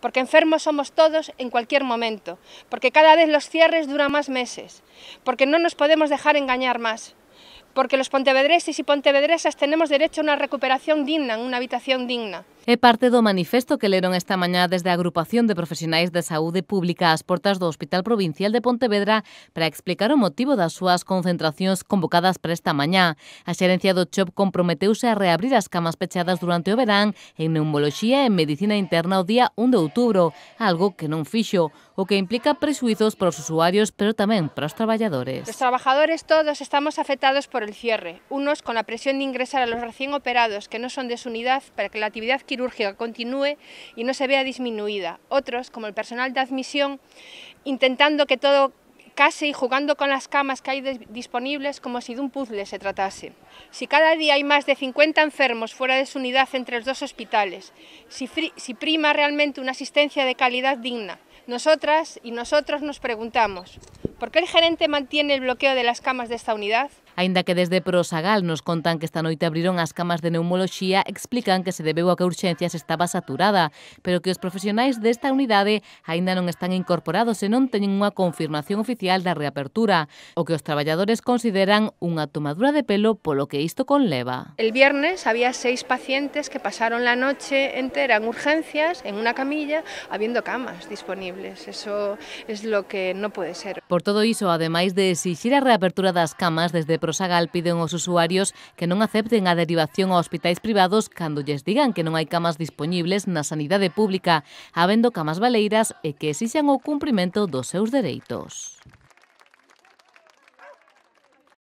porque enfermos somos todos en cualquier momento, porque cada vez los cierres duran más meses, porque no nos podemos dejar engañar más, porque los pontevedreses y pontevedresas tenemos derecho a una recuperación digna, a una habitación digna. É parte do manifesto que leron esta mañá desde a Agrupación de Profesionais de Saúde Pública ás portas do Hospital Provincial de Pontevedra para explicar o motivo das súas concentracións convocadas para esta mañá. A xerencia do CHOP comprometeuse a reabrir as camas pechadas durante o verán en neumoloxía e medicina interna o día 1 de outubro, algo que non fixo, o que implica presuizos para os usuarios pero tamén para os traballadores. Os traballadores todos estamos afectados por el cierre, unos con a presión de ingresar a los recién operados que non son de su unidad para que a actividade quirúrgica quirúrgica continúe y no se vea disminuida. Otros, como el personal de admisión, intentando que todo case y jugando con las camas que hay disponibles como si de un puzzle se tratase. Si cada día hay más de 50 enfermos fuera de su unidad entre los dos hospitales, si, si prima realmente una asistencia de calidad digna, nosotras y nosotros nos preguntamos, ¿por qué el gerente mantiene el bloqueo de las camas de esta unidad? Aínda que desde Prosagal nos contan que esta noite abriron as camas de neumoloxía, explican que se debeu a que urxencias estaba saturada, pero que os profesionais desta unidade aínda non están incorporados e non teñen unha confirmación oficial da reapertura, o que os traballadores consideran unha tomadura de pelo polo que isto conleva. El viernes había seis pacientes que pasaron la noche entera en urgencias, en unha camilla, habiendo camas disponibles. Eso es lo que no puede ser. Por todo iso, ademais de exixir a reapertura das camas desde Prosagal piden aos usuarios que non acepten a derivación a hospitais privados cando lles digan que non hai camas dispoñibles na sanidade pública, habendo camas baleiras e que exixan o cumprimento dos seus dereitos.